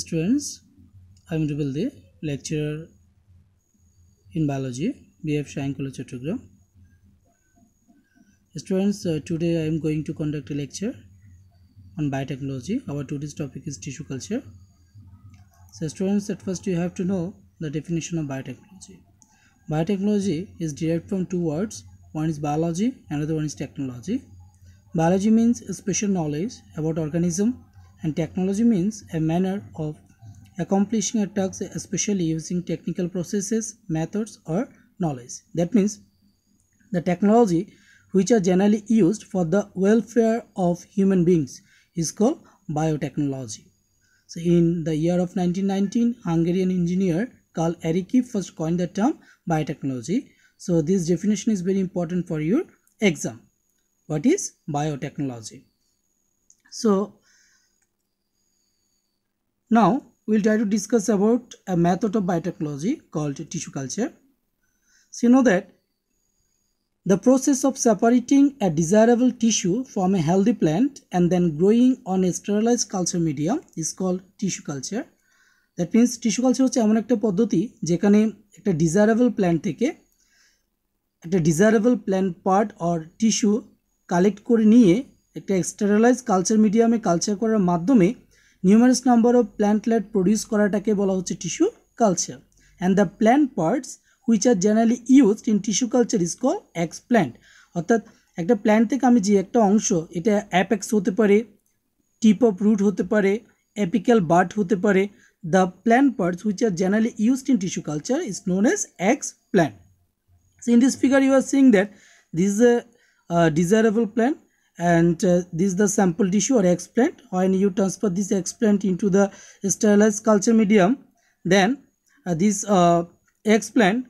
students I am Rubil De, lecturer in biology BF Shankula Chattogram students uh, today I am going to conduct a lecture on biotechnology our today's topic is tissue culture so students at first you have to know the definition of biotechnology biotechnology is derived from two words one is biology another one is technology biology means special knowledge about organism and technology means a manner of accomplishing a task especially using technical processes methods or knowledge that means the technology which are generally used for the welfare of human beings is called biotechnology so in the year of 1919 hungarian engineer Carl Ericke first coined the term biotechnology so this definition is very important for your exam what is biotechnology so Now, we'll try to discuss about a method of biotechnology called tissue culture. So, you know that the process of separating a desirable tissue from a healthy plant and then growing on a sterilized culture medium is called tissue culture. That means tissue culture হচ্ছে এমন একটা পদ্ধতি যেখানে একটা desirable plant থেকে একটা desirable plant part or tissue collect করে নিয়ে একটা culture medium মিডিয়ামে culture করার মাধ্যমে numerous number of plantlet produce করাটাকে বলা হচ্ছে tissue culture and the plant parts which are generally use in tissue culture is call explant অর্থাৎ একটা প্ল্যান্ট থেকে আমি যে একটা অংশ এটা অ্যাপেক্স হতে পারে টিপ অফ রুট হতে পারে অ্যাপিক্যাল বার্ট হতে পারে the plant parts which are generally used in tissue culture is known as explant in this figure you are seeing that this is a a, প্ল্যান্ট and uh, this is the sample tissue or explant when you transfer this explant into the sterilized culture medium then uh, this uh, explant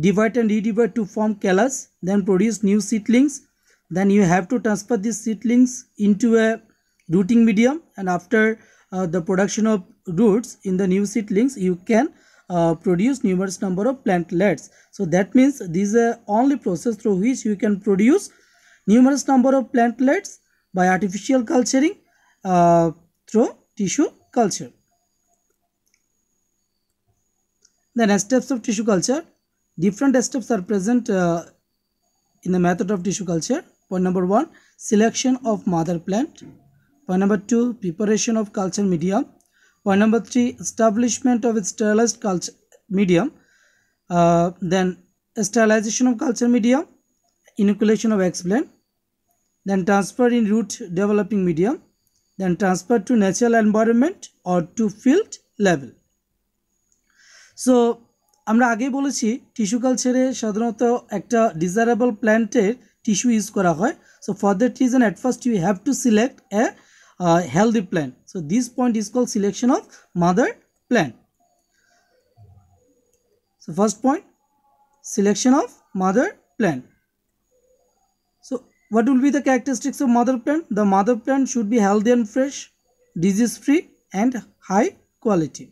divide and redivide to form callus then produce new seedlings then you have to transfer these seedlings into a rooting medium and after uh, the production of roots in the new seedlings you can uh, produce numerous number of plantlets so that means this is the only process through which you can produce numerous number of plantlets by artificial culturing uh, through tissue culture. Then steps of tissue culture. Different steps are present uh, in the method of tissue culture. Point number one, selection of mother plant. Point number two, preparation of culture medium. Point number three, establishment of sterilized culture medium. Uh, then sterilization of culture medium inoculation of X-plane, then transfer in root developing medium, then transfer to natural environment or to field level. So আমরা আগেই বলেছি tissue কালচারে সাধারণত একটা desirable প্ল্যান্টের tissue use করা হয় so for that reason at first you have to select a healthy plant so this point is call selection of mother plant so first point selection of mother plant what will be the characteristics of mother plant? The mother plant should be healthy and fresh, disease free and high quality.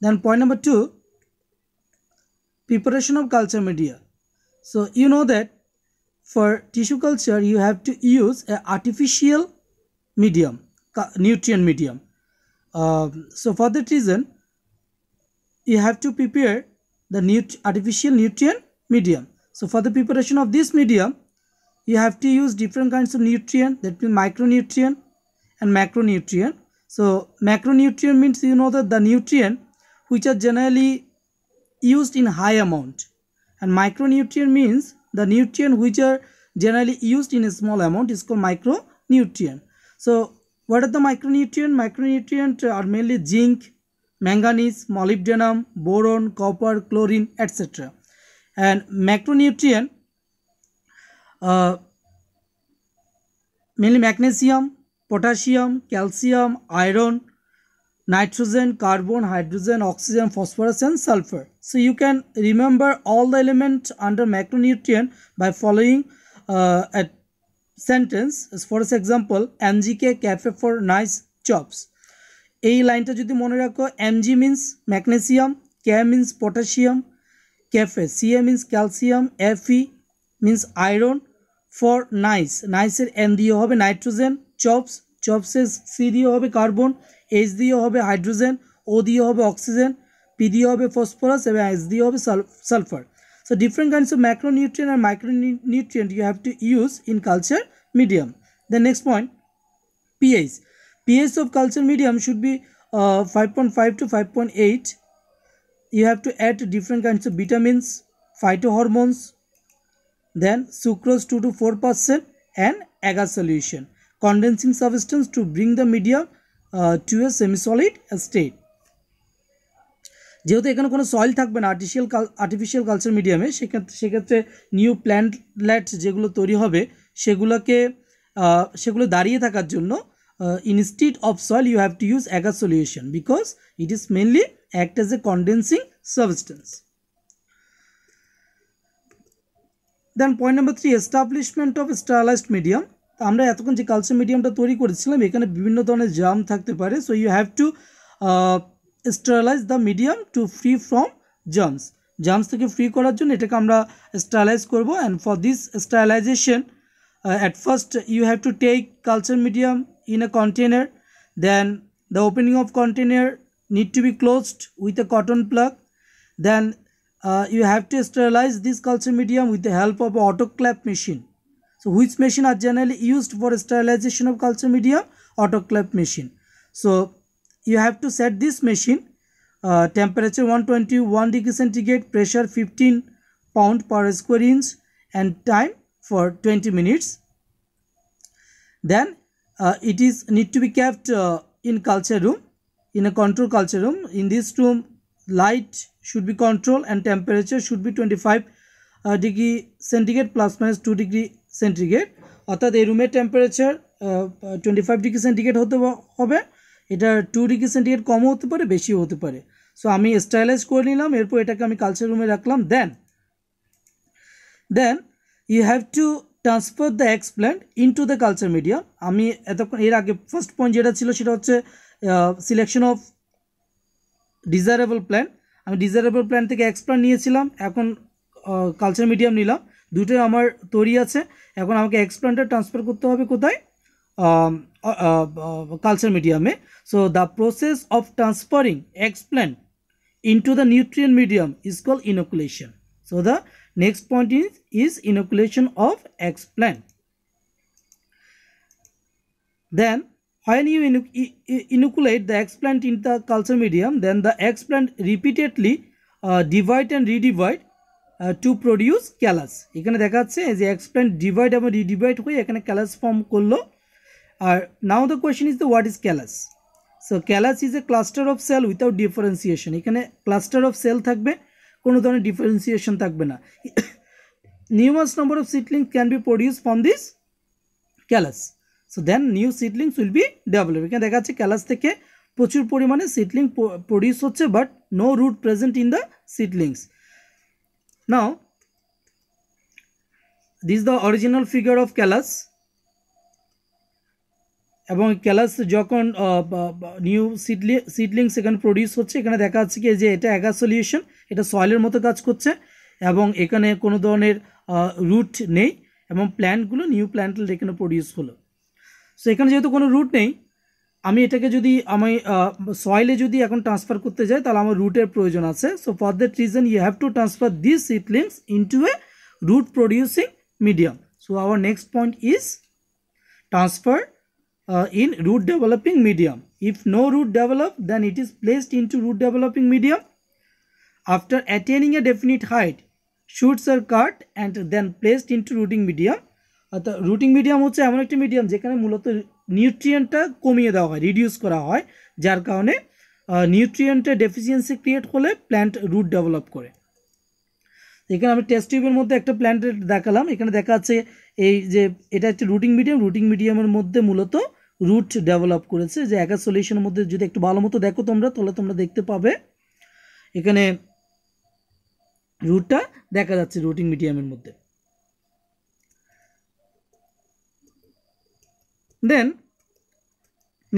Then point number two, preparation of culture media. So you know that for tissue culture you have to use an artificial medium, nutrient medium. Uh, so for that reason, you have to prepare the nut artificial nutrient medium. So for the preparation of this medium, you have to use different kinds of nutrient that means micronutrient and macronutrient. So macronutrient means you know that the nutrient which are generally used in high amount and micronutrient means the nutrient which are generally used in a small amount is called micronutrient. So what are the micronutrient? Micronutrient are mainly zinc, manganese, molybdenum, boron, copper, chlorine etc. and macronutrient uh, mainly magnesium potassium calcium iron nitrogen carbon hydrogen oxygen phosphorus and sulfur so you can remember all the elements under macronutrient by following uh, a sentence for example mgk cafe for nice chops এই লাইনটা যদি মনে রাখো mg means magnesium K means potassium Ca means calcium. Fe means iron. For nice. Nice and the nitrogen. Chops. Chops is C the carbon. H the hydrogen. O the oxygen. P the phosphorus. S the sulfur. So different kinds of macronutrient and micronutrient you have to use in culture medium. The next point. pH. pH of culture medium should be 5.5 uh, to 5.8. you have to add different kinds of vitamins, phytohormones, then sucrose 2 to 4 percent and agar solution, condensing substance to bring the media uh, to a semi-solid state. যেহেতু এখানে কোনো soil থাকবে না artificial artificial culture মিডিয়ামে সেক্ষেত্রে সেক্ষেত্রে new plantlet যেগুলো তৈরি হবে সেগুলোকে সেগুলো দাঁড়িয়ে থাকার জন্য instead of soil you have to use agar solution because it is mainly act as a condensing substance. Then point number three of of sterilized medium আমরা এতক্ষণ যে কালচার মিডিয়ামটা তৈরি করেছিলাম এখানে বিভিন্ন ধরনের জাম থাকতে পারে so you have to sterilize the medium to free from germs germs থেকে ফ্রি করার জন্য এটাকে আমরা স্টারলাইজ করবো and for this sterilization at first you have to take culture medium in a container then the opening of container need to be closed with a cotton plug then uh, you have to sterilize this culture medium with the help of autoclave machine so which machine are generally used for sterilization of culture medium autoclave machine so you have to set this machine uh, temperature 121 degree centigrade pressure 15 pound per square inch and time for 20 minutes then uh, it is need to be kept uh, in culture room in a control culture room in this room light should be controlled and temperature should be 25 uh, degree centigrade plus minus 2 degree centigrade অর্থাৎ এই রুমের temperature twenty five degree centigrade হতে হবে এটা two degree centigrade কমও হতে পারে বেশিও হতে পারে সো আমি স্টাইলাইজ করে নিলাম এরপর এটাকে আমি কালচার রুমে রাখলাম then then you have to transfer the explant into the culture medium আমি এতক্ষণ এর আগে ফার্স্ট পয়েন্ট যেটা ছিল সেটা হচ্ছে সিলেকশন অফ ডিজারেবল প্ল্যান আমি ডিজারেবল প্ল্যান থেকে এক্সপ্লান নিয়েছিলাম এখন কালচার মিডিয়াম নিলাম দুটোই আমার তৈরি আছে এখন আমাকে এক্সপ্লানটা ট্রান্সফার করতে হবে কোথায় কালচার মিডিয়ামে so the process of transferring explant into the nutrient medium is called inoculation. So the next point is, is inoculation of explant. Then When you inoculate the explant in the culture medium, then the explant repeatedly uh, divide and redivide uh, to produce callus. এখানে দেখা যাচ্ছে যে explant divide and redivide হয়ে এখানে callus form করলো আর now the question is the what is callus? So callus is a cluster of cell without differentiation. এখানে cluster of cell thakbe, কোনো ধরনের ডিফারেন্সিয়েশন থাকবে না numerous number of seedling can be produce from this callus so then new seedlings will be develop এখানে দেখা যাচ্ছে callus থেকে প্রচুর পরিমাণে সিডলিং প্রডিউস হচ্ছে but no root present in the seedlings now this the original figure of callus এবং callus যখন new seedling seedlings এখানে প্রডিউস হচ্ছে এখানে দেখা যাচ্ছে কি যে এটা অ্যাগা সলিউশন এটা সয়েলের মতো কাজ করছে এবং এখানে কোনো ধরনের রুট নেই এবং প্ল্যান্টগুলো নিউ প্ল্যান্ট এখানে প্রডিউস হলো সো এখানে যেহেতু কোনো রুট নেই আমি এটাকে যদি আমি সয়েলে যদি এখন ট্রান্সফার করতে যাই তাহলে আমার রুটের প্রয়োজন আছে so for that reason you have to transfer this seedlings into a root producing medium so our next point is transfer in root developing medium if no root develop then it is placed into root developing medium after attaining a definite height shoots are cut and then placed into rooting medium অর্থাৎ আচ্ছা, রুটিং medium হচ্ছে এমন একটি medium যেখানে মূলত নিউট্রিয়েন্টটা কমিয়ে দেওয়া হয় রিডিউস করা হয় যার কারণে নিউট্রিয়েন্টের ডেফিসিয়েন্সি ক্রিয়েট হলে প্ল্যান্ট রুট ডেভেলপ করে এখানে আমি টেস্ট টিউবের মধ্যে একটা প্ল্যান্টের দেখালাম এখানে দেখা যাচ্ছে এই যে এটা হচ্ছে রুটিং মিডিয়াম রুটিং মিডিয়ামের মধ্যে মূলত রুট ডেভেলপ করেছে যে একা সলিউশনের মধ্যে যদি একটু ভালো মতো দেখো তোমরা তাহলে তোমরা দেখতে পাবে এখানে রুটটা দেখা যাচ্ছে রুটিং মিডিয়ামের মধ্যে Then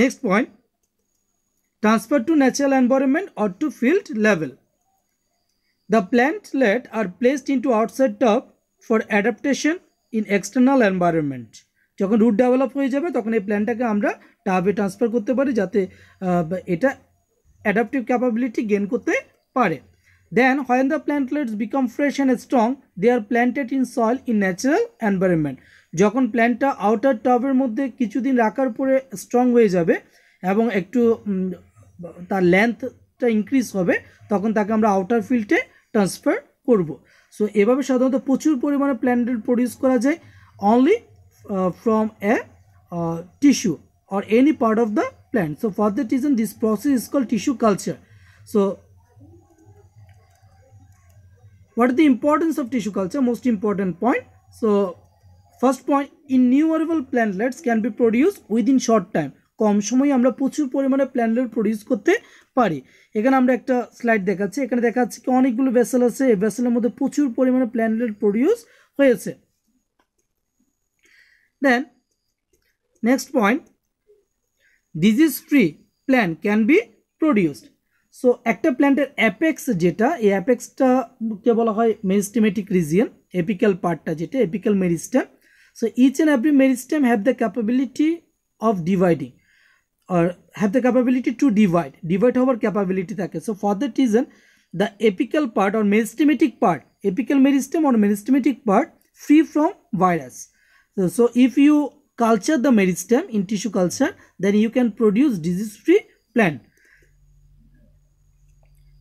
next point transfer to natural environment or to field level. The plantlet are placed into outside tub for adaptation in external environment. যখন রুট ডেভেলপ হয়ে যাবে তখন এই প্ল্যানটাকে আমরা টাবে ট্রান্সফার করতে পারি যাতে এটা অ্যাডাপটিভ ক্যাপাবিলিটি গেন করতে পারে then when the plantlets become fresh and strong they are planted in soil in natural environment যখন প্ল্যান্টটা আউটার টবের মধ্যে কিছুদিন রাখার পরে স্ট্রং হয়ে যাবে এবং একটু তার লেন্থটা ইনক্রিজ হবে তখন তাকে আমরা আউটার ফিল্ডে ট্রান্সফার করব সো এভাবে সাধারণত প্রচুর পরিমাণে প্ল্যান্টের প্রডিউস করা যায় only from a tissue or any part of the plant so for the reason this process is call tissue culture so what is the importance of tissue culture most important point so first point innumerable plantlets can be produce within short time কম সময়ে আমরা প্রচুর পরিমাণে plantlet produce করতে পারি এখানে আমরা একটা স্লাইড দেখাচ্ছি এখানে দেখাচ্ছি কি অনেকগুলো ভেসেল আছে এই ভেসেলের মধ্যে প্রচুর পরিমাণে প্ল্যান্টলেট প্রডিউস হয়েছে then next point disease free plant can be produced so একটা প্ল্যান্টের অ্যাপেক্স যেটা এই অ্যাপেক্সটাকে বলা হয় মেরিস্টেমেটিক রিজিয়ন এপিক্যাল পার্টটা যেটা apical meristem So each and every meristem have the capability of dividing or have the capability to divide. Divide over capability. So for that reason, the apical part or meristematic part, apical meristem or meristematic part free from virus. So, so if you culture the meristem in tissue culture, then you can produce disease-free plant.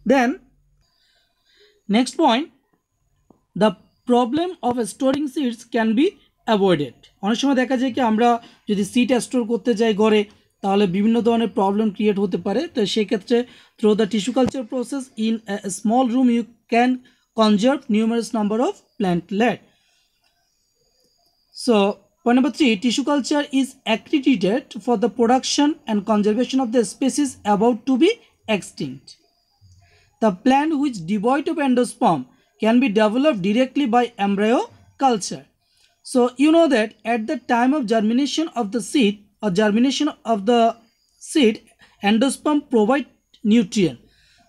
Then next point, the problem of storing seeds can be avoided অনেক সময় দেখা যায় কি আমরা যদি সিটা store করতে যাই ঘরে তাহলে বিভিন্ন ধরনের প্রবলেম ক্রিয়েট হতে পারে তো সেক্ষেত্রে through the tissue culture process in small room you can conserve numerous number of plantlet so point number three tissue culture is accredited for the production and conservation of the species about to be extinct the plant which devoid of endosperm can be develop directly by embryo culture So you know that at the time of germination of the seed or germination of the seed, endosperm provide nutrient.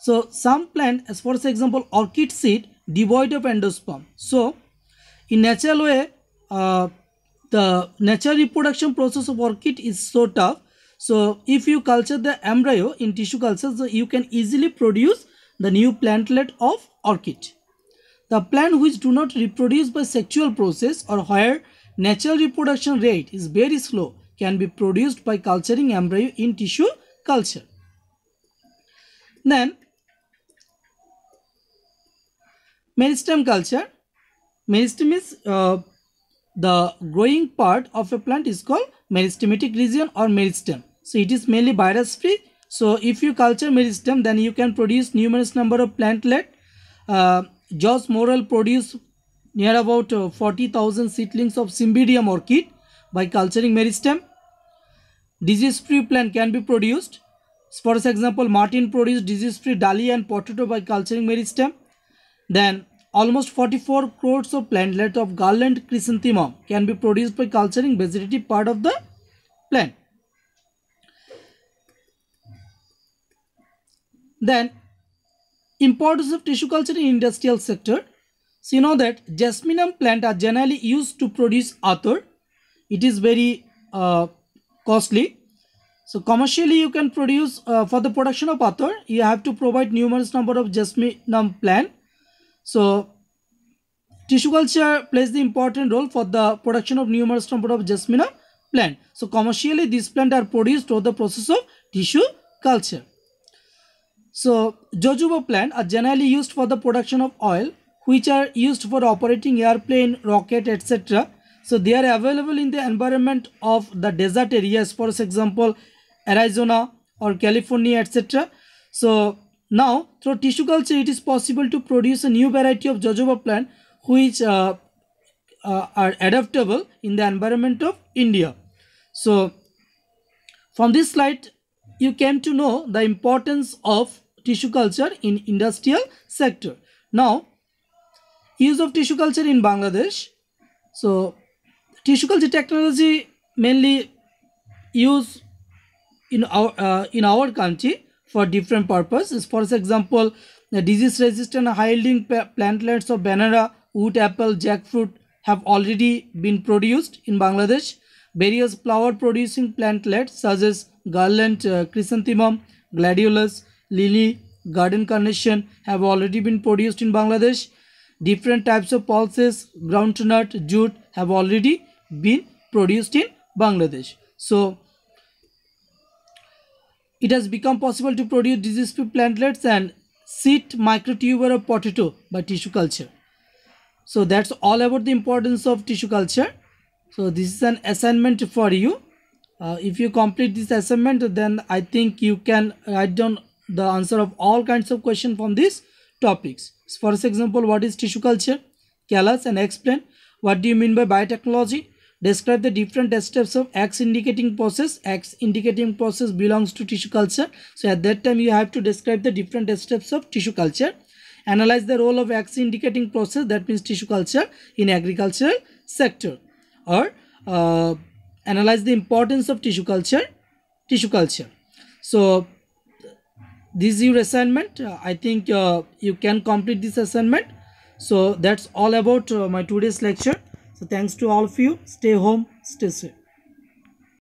So some plant, as for example, orchid seed devoid of endosperm. So in natural way, uh, the natural reproduction process of orchid is so tough. So if you culture the embryo in tissue culture, so you can easily produce the new plantlet of orchid. The plant which do not reproduce by sexual process or higher natural reproduction rate is very slow can be produced by culturing embryo in tissue culture. Then meristem culture. Meristem is uh, the growing part of a plant is called meristematic region or meristem. So it is mainly virus free. So if you culture meristem then you can produce numerous number of plantlet uh, Joss Moral produced near about uh, 40,000 seedlings of Cymbidium orchid by culturing meristem. Disease-free plant can be produced. For example, Martin produced disease-free dahlia and potato by culturing meristem. Then almost 44 crores of plantlet of garland chrysanthemum can be produced by culturing vegetative part of the plant. Then Importance of tissue culture in industrial sector. So you know that jasminum plant are generally used to produce author It is very uh, costly. So commercially you can produce uh, for the production of author you have to provide numerous number of jasminum plant. So tissue culture plays the important role for the production of numerous number of jasminum plant. So commercially these plant are produced through the process of tissue culture. So jojoba plant are generally used for the production of oil which are used for operating airplane, rocket etc. So they are available in the environment of the desert areas for example Arizona or California etc. So now through tissue culture it is possible to produce a new variety of jojoba plant which uh, uh, are adaptable in the environment of India. So from this slide you came to know the importance of tissue culture in industrial sector. Now, use of tissue culture in Bangladesh. So, tissue culture technology mainly used in our uh, in our country for different purposes. For example, disease resistant high yielding plantlets of banana, wood apple, jackfruit have already been produced in Bangladesh. Various flower producing plantlets such as garland, uh, chrysanthemum, gladiolus, lily, garden carnation have already been produced in Bangladesh. Different types of pulses, groundnut, jute have already been produced in Bangladesh. So, it has become possible to produce disease-free plantlets and seed microtuber of potato by tissue culture. So that's all about the importance of tissue culture. So this is an assignment for you. Uh, if you complete this assignment, then I think you can write down the answer of all kinds of question from these topics. For example, what is tissue culture? Tell us and explain. What do you mean by biotechnology? Describe the different steps of X indicating process. X indicating process belongs to tissue culture. So at that time you have to describe the different steps of tissue culture. Analyze the role of X indicating process that means tissue culture in agricultural sector or uh, analyze the importance of tissue culture tissue culture so this is your assignment uh, i think uh, you can complete this assignment so that's all about uh, my today's lecture so thanks to all of you stay home stay safe